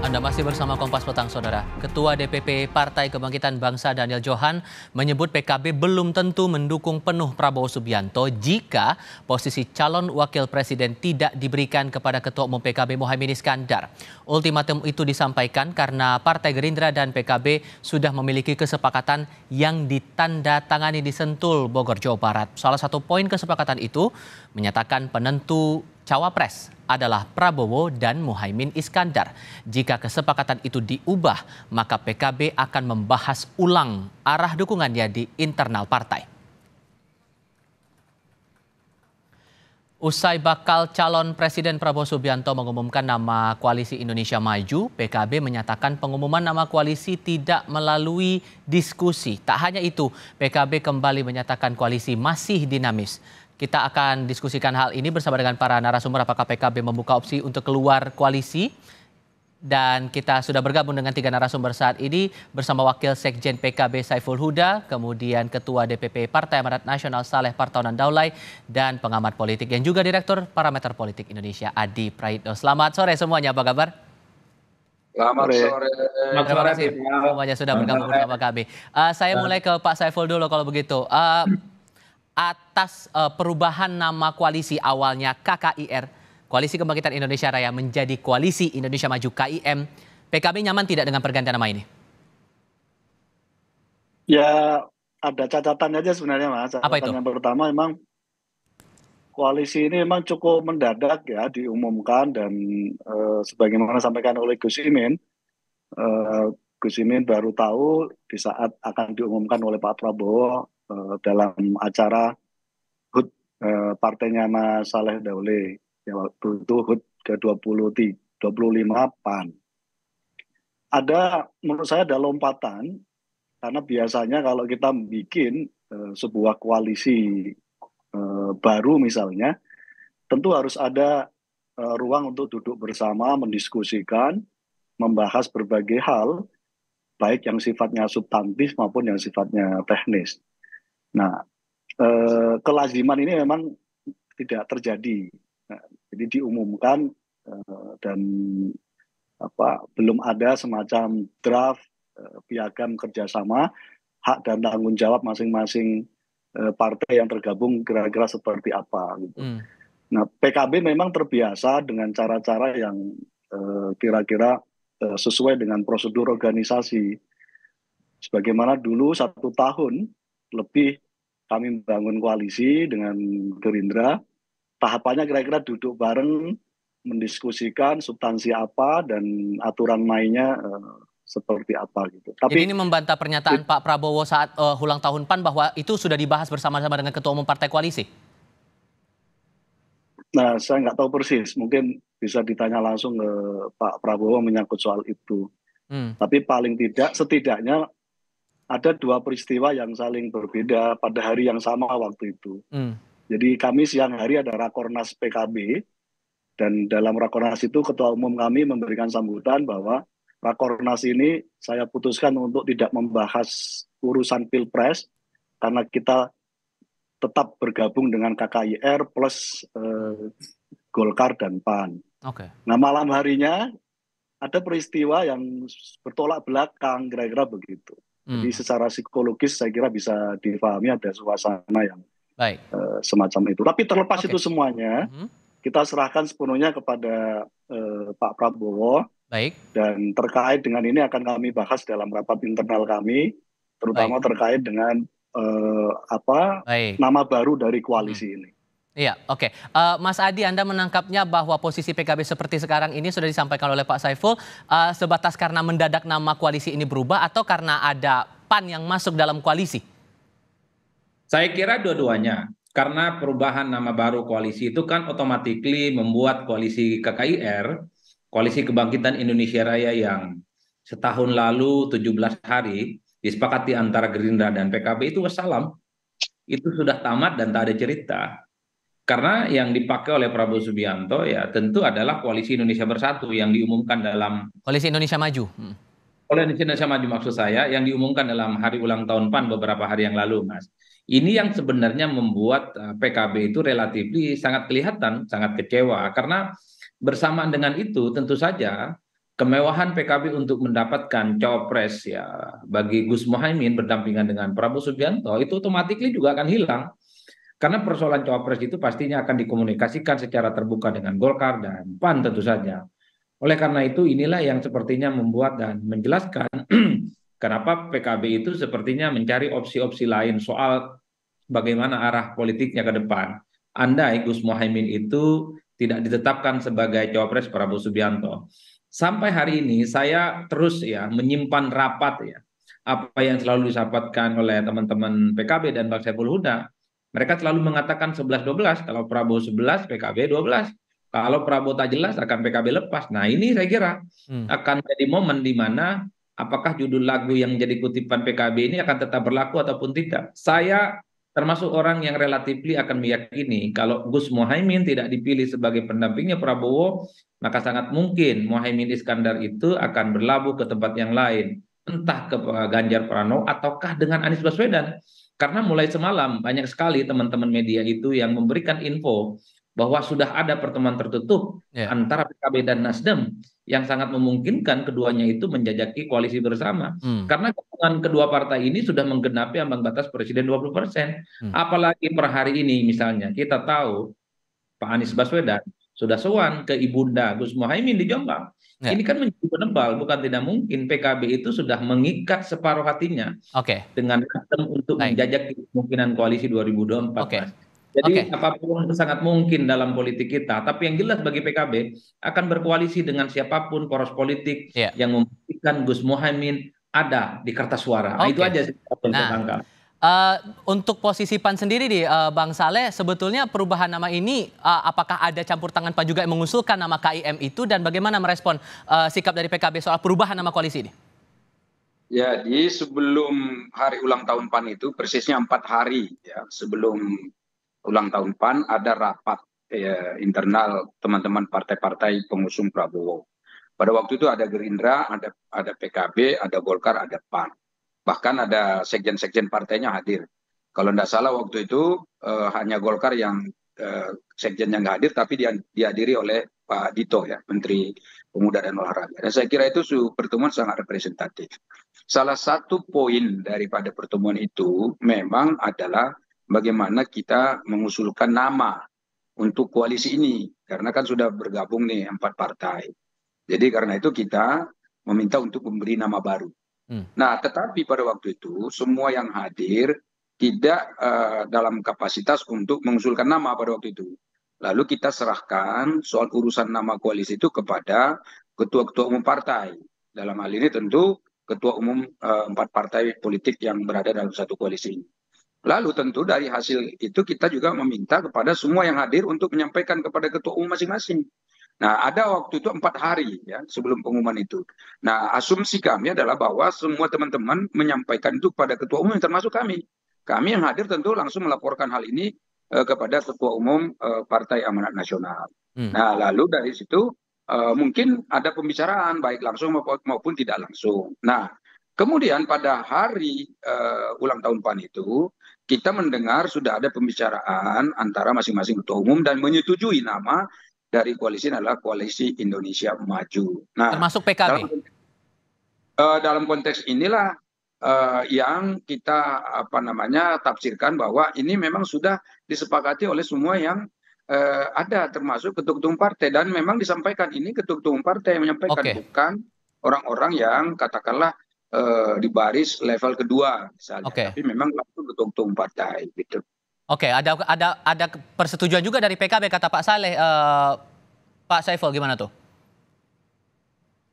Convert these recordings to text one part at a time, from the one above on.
Anda masih bersama Kompas Petang, Saudara. Ketua DPP Partai Kebangkitan Bangsa Daniel Johan menyebut PKB belum tentu mendukung penuh Prabowo Subianto jika posisi calon wakil presiden tidak diberikan kepada Ketua Umum PKB Mohaimin Iskandar. Ultimatum itu disampaikan karena Partai Gerindra dan PKB sudah memiliki kesepakatan yang ditandatangani di Sentul, Bogor, Jawa Barat. Salah satu poin kesepakatan itu menyatakan penentu cawapres adalah Prabowo dan Muhaimin Iskandar. Jika kesepakatan itu diubah, maka PKB akan membahas ulang arah dukungannya di internal partai. Usai bakal calon Presiden Prabowo Subianto mengumumkan nama Koalisi Indonesia Maju, PKB menyatakan pengumuman nama koalisi tidak melalui diskusi. Tak hanya itu, PKB kembali menyatakan koalisi masih dinamis. Kita akan diskusikan hal ini bersama dengan para narasumber apakah PKB membuka opsi untuk keluar koalisi. Dan kita sudah bergabung dengan tiga narasumber saat ini bersama Wakil Sekjen PKB Saiful Huda, kemudian Ketua DPP Partai Amanat Nasional Saleh Partonan Daulay, dan pengamat politik yang juga Direktur Parameter Politik Indonesia Adi Praitno. Selamat sore semuanya, apa kabar? Selamat sore. Selamat sore. Terima kasih semuanya sudah bergabung bersama kami. Uh, saya mulai ke Pak Saiful dulu kalau begitu. Uh, atas uh, perubahan nama koalisi awalnya KKIR, Koalisi Kebangkitan Indonesia Raya menjadi Koalisi Indonesia Maju KIM. PKB nyaman tidak dengan pergantian nama ini? Ya, ada catatan aja sebenarnya Mas. Catatan Apa itu? Yang pertama memang koalisi ini memang cukup mendadak ya diumumkan dan e, sebagaimana sampaikan oleh Gus Imin, e, Gus Imin baru tahu di saat akan diumumkan oleh Pak Prabowo Eh, dalam acara HUT eh, partainya Mas Saleh Daule ya waktu itu HUT ke-20 25 PAN. Ada menurut saya ada lompatan karena biasanya kalau kita bikin uh, sebuah koalisi uh, baru misalnya tentu harus ada uh, ruang untuk duduk bersama mendiskusikan membahas berbagai hal baik yang sifatnya substantif maupun yang sifatnya teknis. Nah, eh, kelaziman ini memang tidak terjadi. Nah, jadi diumumkan eh, dan apa belum ada semacam draft eh, piagam kerjasama hak dan tanggung jawab masing-masing eh, partai yang tergabung kira-kira seperti apa gitu. Hmm. Nah, PKB memang terbiasa dengan cara-cara yang eh, kira-kira eh, eh, sesuai dengan prosedur organisasi. Sebagaimana dulu satu tahun lebih kami membangun koalisi dengan Gerindra. Tahapannya kira-kira duduk bareng, mendiskusikan substansi apa dan aturan mainnya uh, seperti apa gitu. Tapi Jadi ini membantah pernyataan Pak Prabowo saat uh, ulang tahun PAN bahwa itu sudah dibahas bersama-sama dengan ketua umum partai koalisi. Nah, saya nggak tahu persis. Mungkin bisa ditanya langsung ke Pak Prabowo menyangkut soal itu. Hmm. Tapi paling tidak, setidaknya ada dua peristiwa yang saling berbeda pada hari yang sama waktu itu. Hmm. Jadi kami siang hari ada rakornas PKB dan dalam rakornas itu ketua umum kami memberikan sambutan bahwa rakornas ini saya putuskan untuk tidak membahas urusan pilpres karena kita tetap bergabung dengan KKIR plus eh, Golkar dan PAN. Okay. Nah malam harinya ada peristiwa yang bertolak belakang kira-kira begitu. Hmm. Jadi secara psikologis saya kira bisa difahami ada suasana yang Baik. Uh, semacam itu. Tapi terlepas okay. itu semuanya, hmm. kita serahkan sepenuhnya kepada uh, Pak Prabowo. Baik. Dan terkait dengan ini akan kami bahas dalam rapat internal kami, terutama Baik. terkait dengan uh, apa Baik. nama baru dari koalisi hmm. ini. Iya, oke. Okay. Uh, eh, Mas Adi, Anda menangkapnya bahwa posisi PKB seperti sekarang ini sudah disampaikan oleh Pak Saiful uh, sebatas karena mendadak nama koalisi ini berubah atau karena ada PAN yang masuk dalam koalisi? Saya kira dua-duanya. Karena perubahan nama baru koalisi itu kan otomatis membuat koalisi KKIR, koalisi Kebangkitan Indonesia Raya yang setahun lalu 17 hari disepakati antara Gerindra dan PKB itu wassalam. Itu sudah tamat dan tak ada cerita karena yang dipakai oleh Prabowo Subianto ya tentu adalah koalisi Indonesia Bersatu yang diumumkan dalam koalisi Indonesia Maju. Hmm. Indonesia Maju maksud saya yang diumumkan dalam hari ulang tahun PAN beberapa hari yang lalu, Mas. Ini yang sebenarnya membuat eh, PKB itu relatif sangat kelihatan, sangat kecewa karena bersamaan dengan itu tentu saja kemewahan PKB untuk mendapatkan cawapres ya bagi Gus Mohaimin berdampingan dengan Prabowo Subianto itu otomatis juga akan hilang karena persoalan cawapres itu pastinya akan dikomunikasikan secara terbuka dengan Golkar dan PAN tentu saja. Oleh karena itu inilah yang sepertinya membuat dan menjelaskan kenapa PKB itu sepertinya mencari opsi-opsi lain soal bagaimana arah politiknya ke depan. Andai Gus Mohaimin itu tidak ditetapkan sebagai cawapres Prabowo Subianto. Sampai hari ini saya terus ya menyimpan rapat ya apa yang selalu disampaikan oleh teman-teman PKB dan Bang Saiful Huda mereka selalu mengatakan 11-12, kalau Prabowo 11, PKB 12. Kalau Prabowo tak jelas akan PKB lepas. Nah ini saya kira hmm. akan jadi momen di mana apakah judul lagu yang jadi kutipan PKB ini akan tetap berlaku ataupun tidak. Saya termasuk orang yang relatif akan meyakini kalau Gus Mohaimin tidak dipilih sebagai pendampingnya Prabowo, maka sangat mungkin Mohaimin Iskandar itu akan berlabuh ke tempat yang lain, entah ke Ganjar Pranowo ataukah dengan Anies Baswedan. Karena mulai semalam banyak sekali teman-teman media itu yang memberikan info bahwa sudah ada pertemuan tertutup yeah. antara PKB dan Nasdem yang sangat memungkinkan keduanya itu menjajaki koalisi bersama. Hmm. Karena gabungan kedua partai ini sudah menggenapi ambang batas presiden 20%. Hmm. Apalagi per hari ini misalnya kita tahu Pak Anies Baswedan sudah sowan ke ibunda Gus Mohaimin di Jombang. Ya. Ini kan menjadi penebal, bukan tidak mungkin PKB itu sudah mengikat separuh hatinya okay. dengan Nasdem untuk Baik. menjajak kemungkinan koalisi 2024. Okay. Jadi okay. apapun sangat mungkin dalam politik kita, tapi yang jelas bagi PKB akan berkoalisi dengan siapapun poros politik ya. yang membuktikan Gus Mohaimin ada di kertas suara. Okay. Nah, itu aja sih nah. Uh, untuk posisi PAN sendiri di uh, eh, Bang Saleh, sebetulnya perubahan nama ini uh, apakah ada campur tangan PAN juga yang mengusulkan nama KIM itu dan bagaimana merespon uh, sikap dari PKB soal perubahan nama koalisi ini? Ya, di sebelum hari ulang tahun PAN itu persisnya empat hari ya sebelum ulang tahun PAN ada rapat ya, internal teman-teman partai-partai pengusung Prabowo. Pada waktu itu ada Gerindra, ada ada PKB, ada Golkar, ada PAN bahkan ada sekjen-sekjen partainya hadir. Kalau tidak salah waktu itu uh, hanya Golkar yang uh, sekjennya nggak hadir, tapi dia, dihadiri oleh Pak Dito ya, Menteri Pemuda dan Olahraga. Dan saya kira itu pertemuan sangat representatif. Salah satu poin daripada pertemuan itu memang adalah bagaimana kita mengusulkan nama untuk koalisi ini karena kan sudah bergabung nih empat partai. Jadi karena itu kita meminta untuk memberi nama baru. Hmm. nah tetapi pada waktu itu semua yang hadir tidak eh, dalam kapasitas untuk mengusulkan nama pada waktu itu lalu kita serahkan soal urusan nama koalisi itu kepada ketua-ketua umum partai dalam hal ini tentu ketua umum eh, empat partai politik yang berada dalam satu koalisi ini. Lalu tentu dari hasil itu kita juga meminta kepada semua yang hadir untuk menyampaikan kepada ketua umum masing-masing. Nah, ada waktu itu empat hari ya sebelum pengumuman itu. Nah, asumsi kami adalah bahwa semua teman-teman menyampaikan itu kepada ketua umum termasuk kami. Kami yang hadir tentu langsung melaporkan hal ini eh, kepada ketua umum eh, Partai Amanat Nasional. Hmm. Nah, lalu dari situ eh, mungkin ada pembicaraan baik langsung maupun, tidak langsung. Nah, kemudian pada hari eh, ulang tahun PAN itu kita mendengar sudah ada pembicaraan antara masing-masing ketua umum dan menyetujui nama dari koalisi adalah koalisi Indonesia Maju. Nah, termasuk PKB. Dalam, uh, dalam konteks inilah uh, yang kita apa namanya tafsirkan bahwa ini memang sudah disepakati oleh semua yang uh, ada termasuk ketua-ketua partai dan memang disampaikan ini ketua-ketua partai yang menyampaikan okay. bukan orang-orang yang katakanlah uh, di baris level kedua misalnya, okay. tapi memang langsung ketua-ketua partai gitu. Oke, ada ada ada persetujuan juga dari PKB kata Pak Saleh. Uh, Pak Saiful gimana tuh?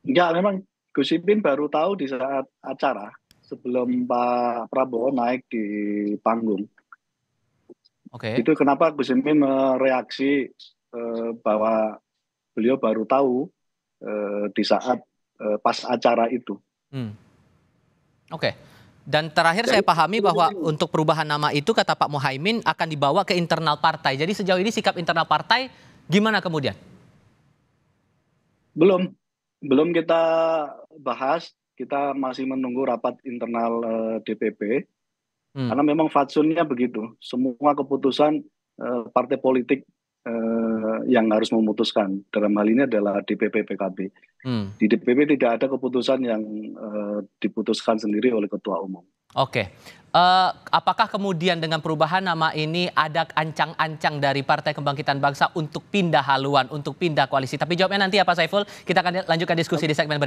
Enggak, memang Gus Ipin baru tahu di saat acara sebelum Pak Prabowo naik di panggung. Oke. Okay. Itu kenapa Gus Ipin mereaksi uh, bahwa beliau baru tahu uh, di saat uh, pas acara itu. Hmm. Oke. Okay. Dan terakhir saya pahami bahwa untuk perubahan nama itu kata Pak Muhaimin akan dibawa ke internal partai. Jadi sejauh ini sikap internal partai gimana kemudian? Belum, belum kita bahas. Kita masih menunggu rapat internal uh, eh, DPP. Hmm. Karena memang fatsunnya begitu. Semua keputusan uh, partai politik Eh, yang harus memutuskan. Dalam hal ini adalah DPP PKB. Hmm. Di DPP tidak ada keputusan yang uh, diputuskan sendiri oleh ketua umum. Oke, uh, apakah kemudian dengan perubahan nama ini ada ancang-ancang dari Partai Kebangkitan Bangsa untuk pindah haluan, untuk pindah koalisi? Tapi jawabnya nanti ya Pak Saiful, kita akan lanjutkan diskusi di segmen berikutnya.